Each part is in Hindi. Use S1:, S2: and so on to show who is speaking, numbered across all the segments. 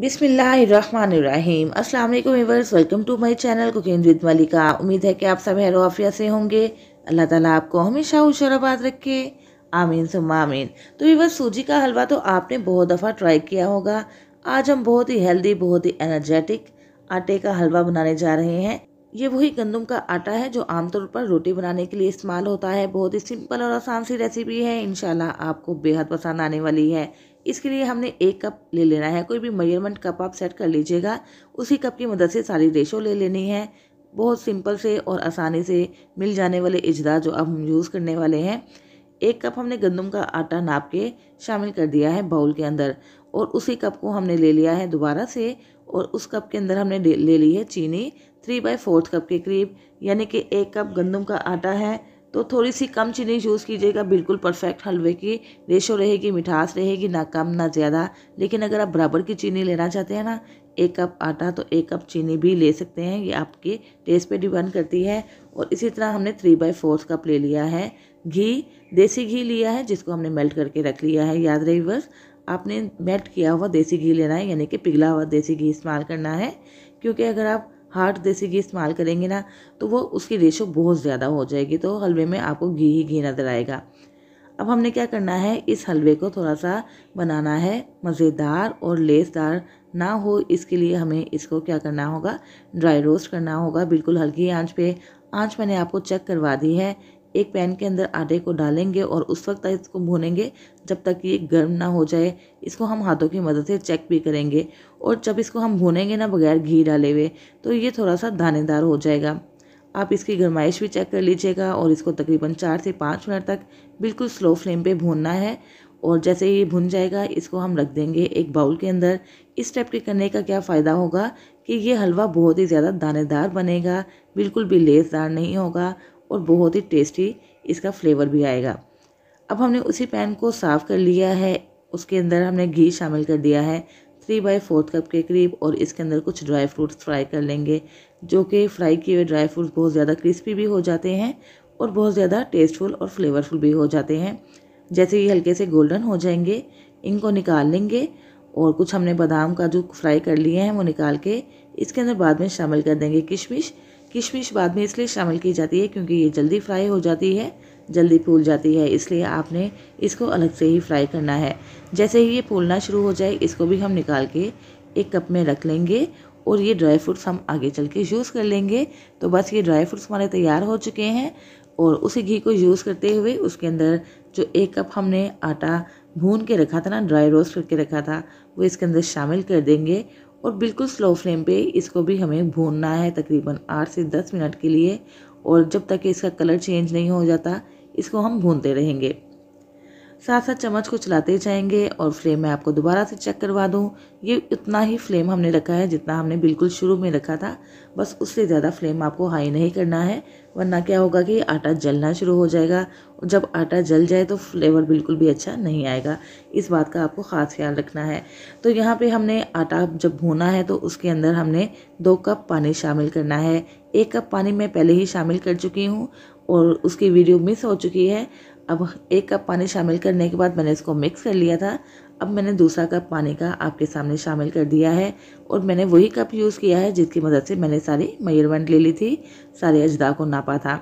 S1: बिसमीम् अस्सलाम वालेकुम welcome to my channel cooking with Malika उम्मीद है कि आप सब हैरोफिया से होंगे अल्लाह ताला आपको हमेशा हुशराबाद रखे आमीन सुम आमीन तो व्यूवर्स सूजी का हलवा तो आपने बहुत दफ़ा ट्राई किया होगा आज हम बहुत ही हेल्दी बहुत ही एनर्जेटिक आटे का हलवा बनाने जा रहे हैं ये वही गंदम का आटा है जो आमतौर पर रोटी बनाने के लिए इस्तेमाल होता है बहुत ही सिंपल और आसान सी रेसिपी है इनशाला आपको बेहद पसंद आने वाली है इसके लिए हमने एक कप ले लेना है कोई भी मेजरमेंट कप आप सेट कर लीजिएगा उसी कप की मदद से सारी रेशो ले लेनी है बहुत सिंपल से और आसानी से मिल जाने वाले इजरा जो अब हम यूज़ करने वाले हैं एक कप हमने गंदम का आटा नाप के शामिल कर दिया है बाउल के अंदर और उसी कप को हमने ले लिया है दोबारा से और उस कप के अंदर हमने ले ली है चीनी थ्री बाई फोर्थ कप के करीब यानी कि एक कप गंदम का आटा है तो थोड़ी सी कम चीनी यूज़ कीजिएगा बिल्कुल परफेक्ट हलवे की रेशो रहेगी मिठास रहेगी ना कम ना ज़्यादा लेकिन अगर आप बराबर की चीनी लेना चाहते हैं ना एक कप आटा तो एक कप चीनी भी ले सकते हैं ये आपके टेस्ट पे डिपेंड करती है और इसी तरह हमने थ्री बाई फोर्थ कप ले लिया है घी देसी घी लिया है जिसको हमने मेल्ट करके रख लिया है याद रही बस आपने मेल्ट किया हुआ देसी घी लेना है यानी कि पिघला हुआ देसी घी इस्तेमाल करना है क्योंकि अगर आप हार्ड देसी घी इस्तेमाल करेंगे ना तो वो उसकी रेशो बहुत ज़्यादा हो जाएगी तो हलवे में आपको घी ही घी नजर आएगा अब हमने क्या करना है इस हलवे को थोड़ा सा बनाना है मज़ेदार और लेसदार ना हो इसके लिए हमें इसको क्या करना होगा ड्राई रोस्ट करना होगा बिल्कुल हल्की आंच पे आंच मैंने आपको चेक करवा दी है एक पैन के अंदर आटे को डालेंगे और उस वक्त तक इसको भूनेंगे जब तक ये गर्म ना हो जाए इसको हम हाथों की मदद से चेक भी करेंगे और जब इसको हम भूनेंगे ना बगैर घी डाले हुए तो ये थोड़ा सा दानेदार हो जाएगा आप इसकी गरमाइश भी चेक कर लीजिएगा और इसको तकरीबन चार से पाँच मिनट तक बिल्कुल स्लो फ्लेम पर भूनना है और जैसे ये भुन जाएगा इसको हम रख देंगे एक बाउल के अंदर इस टाइप के करने का क्या फ़ायदा होगा कि ये हलवा बहुत ही ज़्यादा दानेदार बनेगा बिल्कुल भी लेसदार नहीं होगा और बहुत ही टेस्टी इसका फ्लेवर भी आएगा अब हमने उसी पैन को साफ़ कर लिया है उसके अंदर हमने घी शामिल कर दिया है थ्री बाई फोर्थ कप के करीब और इसके अंदर कुछ ड्राई फ्रूट्स फ्राई कर लेंगे जो कि फ्राई किए हुए ड्राई फ्रूट्स बहुत ज़्यादा क्रिस्पी भी हो जाते हैं और बहुत ज़्यादा टेस्टफुल और फ्लेवरफुल भी हो जाते हैं जैसे ये हल्के से गोल्डन हो जाएंगे इनको निकाल लेंगे और कुछ हमने बादाम का जो फ्राई कर लिए हैं वो निकाल के इसके अंदर बाद में शामिल कर देंगे किशमिश किशमिश बाद में इसलिए शामिल की जाती है क्योंकि ये जल्दी फ्राई हो जाती है जल्दी फूल जाती है इसलिए आपने इसको अलग से ही फ्राई करना है जैसे ही ये फूलना शुरू हो जाए इसको भी हम निकाल के एक कप में रख लेंगे और ये ड्राई फ्रूट्स हम आगे चल के यूज़ कर लेंगे तो बस ये ड्राई फ्रूट्स हमारे तैयार हो चुके हैं और उसी घी को यूज़ करते हुए उसके अंदर जो एक कप हमने आटा भून के रखा था ना ड्राई रोस्ट करके रखा था वो इसके अंदर शामिल कर देंगे और बिल्कुल स्लो फ्लेम पे इसको भी हमें भूनना है तकरीबन आठ से दस मिनट के लिए और जब तक इसका कलर चेंज नहीं हो जाता इसको हम भूनते रहेंगे साथ साथ चम्मच को चलाते जाएंगे और फ्लेम मैं आपको दोबारा से चेक करवा दूँ ये उतना ही फ्लेम हमने रखा है जितना हमने बिल्कुल शुरू में रखा था बस उससे ज़्यादा फ्लेम आपको हाई नहीं करना है वरना क्या होगा कि आटा जलना शुरू हो जाएगा जब आटा जल जाए तो फ्लेवर बिल्कुल भी अच्छा नहीं आएगा इस बात का आपको ख़ास ख्याल रखना है तो यहाँ पे हमने आटा जब भूना है तो उसके अंदर हमने दो कप पानी शामिल करना है एक कप पानी मैं पहले ही शामिल कर चुकी हूँ और उसकी वीडियो मिस हो चुकी है अब एक कप पानी शामिल करने के बाद मैंने इसको मिक्स कर लिया था अब मैंने दूसरा कप पानी का आपके सामने शामिल कर दिया है और मैंने वही कप यूज़ किया है जिसकी मदद से मैंने सारी मयूरबंड ले ली थी सारे अजदा को नापा था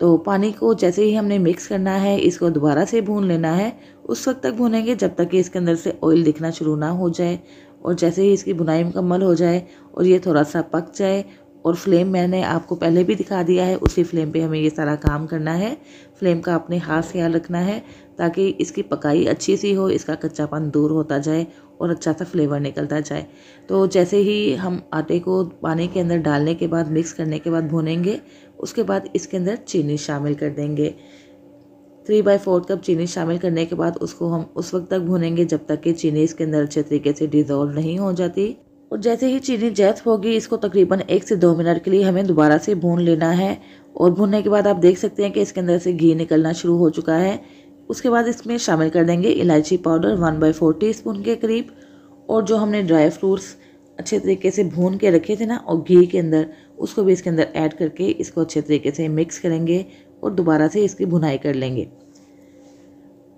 S1: तो पानी को जैसे ही हमने मिक्स करना है इसको दोबारा से भून लेना है उस वक्त तक भूनेंगे जब तक कि इसके अंदर से ऑयल दिखना शुरू ना हो जाए और जैसे ही इसकी बुनाई मुकम्मल हो जाए और ये थोड़ा सा पक जाए और फ्लेम मैंने आपको पहले भी दिखा दिया है उसी फ्लेम पे हमें ये सारा काम करना है फ्लेम का अपने हाथ ख्याल रखना है ताकि इसकी पकाई अच्छी सी हो इसका कच्चापन दूर होता जाए और अच्छा सा फ्लेवर निकलता जाए तो जैसे ही हम आटे को पानी के अंदर डालने के बाद मिक्स करने के बाद भुनेंगे उसके बाद इसके अंदर चीनी शामिल कर देंगे थ्री बाई फोर कप चीनी शामिल करने के बाद उसको हम उस वक्त तक भुनेंगे जब तक कि चीनी इसके अंदर अच्छे तरीके से डिज़ोल्व नहीं हो जाती और जैसे ही चीनी जैस होगी इसको तकरीबन एक से दो मिनट के लिए हमें दोबारा से भून लेना है और भूनने के बाद आप देख सकते हैं कि इसके अंदर से घी निकलना शुरू हो चुका है उसके बाद इसमें शामिल कर देंगे इलायची powder one by four teaspoon के करीब और जो हमने ड्राई फ्रूट्स अच्छे तरीके से भून के रखे थे ना और घी के अंदर उसको भी इसके अंदर ऐड करके इसको अच्छे तरीके से मिक्स करेंगे और दोबारा से इसकी भुनाई कर लेंगे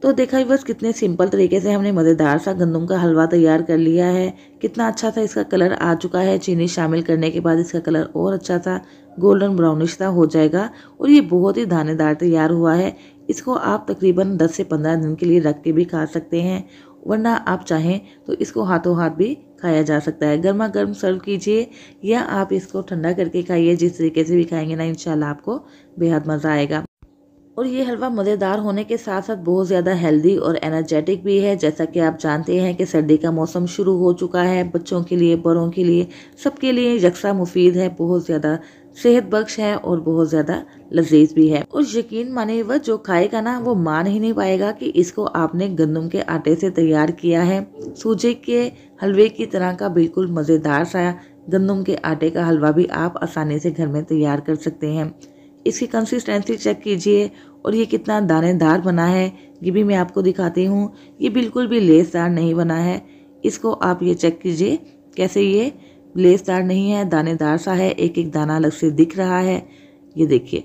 S1: तो देखा बस कितने सिंपल तरीके से हमने मज़ेदार सा गंदम का हलवा तैयार कर लिया है कितना अच्छा था इसका कलर आ चुका है चीनी शामिल करने के बाद इसका कलर और अच्छा था गोल्डन ब्राउनिश सा हो जाएगा और ये बहुत ही दानेदार तैयार हुआ है इसको आप तकरीबन 10 से 15 दिन के लिए रख के भी खा सकते हैं वरना आप चाहें तो इसको हाथों हाथ भी खाया जा सकता है गर्मा गर्म सर्व कीजिए या आप इसको ठंडा करके खाइए जिस तरीके से भी खाएंगे ना इन आपको बेहद मज़ा आएगा और ये हलवा मज़ेदार होने के साथ साथ बहुत ज़्यादा हेल्दी और एनर्जेटिक भी है जैसा कि आप जानते हैं कि सर्दी का मौसम शुरू हो चुका है बच्चों के लिए बड़ों के लिए सबके लिए यकसा मुफीद है बहुत ज़्यादा सेहत बख्श है और बहुत ज़्यादा लजीज भी है और यकीन माने वह जो खाएगा ना वो मान ही नहीं पाएगा कि इसको आपने गंदम के आटे से तैयार किया है सूजे के हलवे की तरह का बिल्कुल मज़ेदार सा गंदम के आटे का हलवा भी आप आसानी से घर में तैयार कर सकते हैं इसकी कंसिस्टेंसी चेक कीजिए और ये कितना दानेदार बना है ये भी मैं आपको दिखाती हूँ ये बिल्कुल भी लेसदार नहीं बना है इसको आप ये चेक कीजिए कैसे ये लेसदार नहीं है दानेदार सा है एक एक दाना अलग से दिख रहा है ये देखिए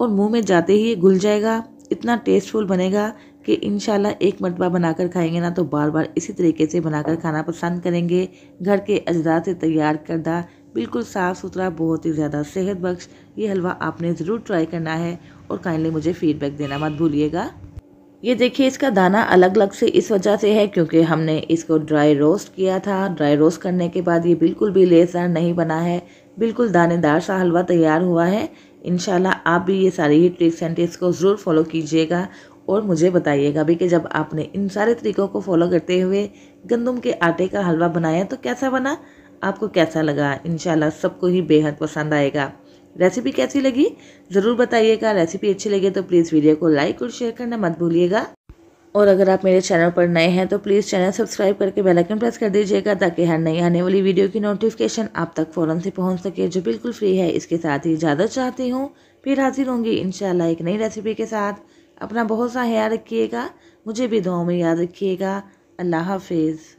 S1: और मुंह में जाते ही ये घुल जाएगा इतना टेस्टफुल बनेगा कि इन एक मरतबा बनाकर खाएंगे ना तो बार बार इसी तरीके से बनाकर खाना पसंद करेंगे घर के अजदा से तैयार करदा बिल्कुल साफ़ सुथरा बहुत ही ज़्यादा सेहत बख्श ये हलवा आपने ज़रूर ट्राई करना है और काइंडली मुझे फीडबैक देना मत भूलिएगा ये देखिए इसका दाना अलग अलग से इस वजह से है क्योंकि हमने इसको ड्राई रोस्ट किया था ड्राई रोस्ट करने के बाद ये बिल्कुल भी लेसदार नहीं बना है बिल्कुल दानेदार सा हलवा तैयार हुआ है इन आप भी ये सारी ही ट्रिक्स एंड टिप्स को ज़रूर फॉलो कीजिएगा और मुझे बताइएगा भी कि जब आपने इन सारे तरीक़ों को फॉलो करते हुए गंदम के आटे का हलवा बनाया तो कैसा बना आपको कैसा लगा इन सबको ही बेहद पसंद आएगा रेसिपी कैसी लगी ज़रूर बताइएगा रेसिपी अच्छी लगी तो प्लीज़ वीडियो को लाइक और शेयर करना मत भूलिएगा और अगर आप मेरे चैनल पर नए हैं तो प्लीज़ चैनल सब्सक्राइब करके बेल आइकन प्रेस कर दीजिएगा ताकि हर नई आने वाली वीडियो की नोटिफिकेशन आप तक फ़ौरन से पहुंच सके जो बिल्कुल फ्री है इसके साथ ही इजाज़त चाहती हूँ फिर हाजिर होंगी इन एक नई रेसिपी के साथ अपना बहुत सा ख्याल रखिएगा मुझे भी दुआ में याद रखिएगा अल्लाह हाफिज़